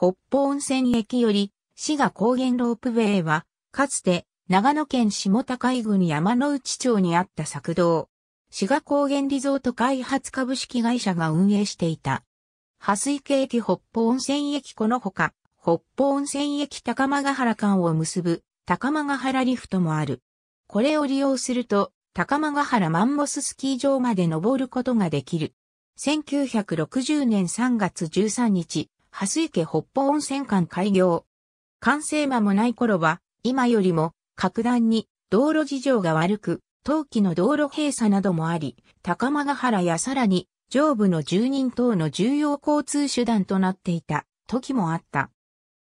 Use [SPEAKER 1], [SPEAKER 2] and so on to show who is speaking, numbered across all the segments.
[SPEAKER 1] 北方温泉駅より、滋賀高原ロープウェイは、かつて、
[SPEAKER 2] 長野県下高井郡山の内町にあった作道。滋賀高原リゾート開発株式会社が運営していた。蓮池駅北方温泉駅このほか、北方温泉駅高間ヶ原間を結ぶ高間ヶ原リフトもある。これを利用すると、高間ヶ原マンモススキー場まで登ることができる。1960年3月13日、蓮池北方温泉館開業。完成間もない頃は、今よりも、格段に、道路事情が悪く、冬季の道路閉鎖などもあり、高間ヶ原やさらに、上部の住人等の重要交通手段となっていた時もあった。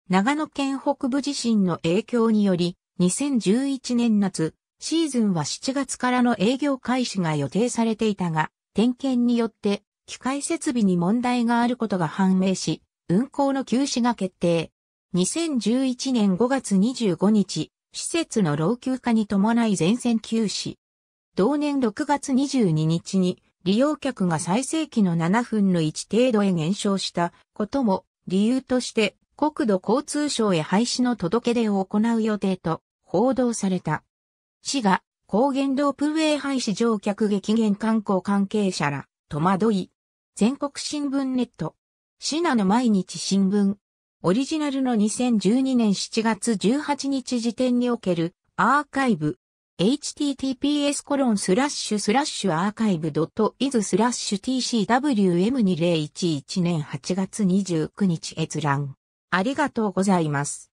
[SPEAKER 2] 長野県北部地震の影響により、2011年夏、シーズンは7月からの営業開始が予定されていたが、点検によって機械設備に問題があることが判明し、運行の休止が決定。2011年5月25日、施設の老朽化に伴い全線休止。同年6月22日に利用客が最盛期の7分の1程度へ減少したことも理由として国土交通省へ廃止の届け出を行う予定と報道された。市が高原ロープウェイ廃止乗客激減観光関係者ら戸惑い、全国新聞ネット、シナの毎日新聞。オリジナルの2012年7月18日時点におけるアーカイブ。https コロンスラッシュスラッシュアーカイブドットイズスラッシュ tcwm2011 年8月29日
[SPEAKER 1] 閲覧。ありがとうございます。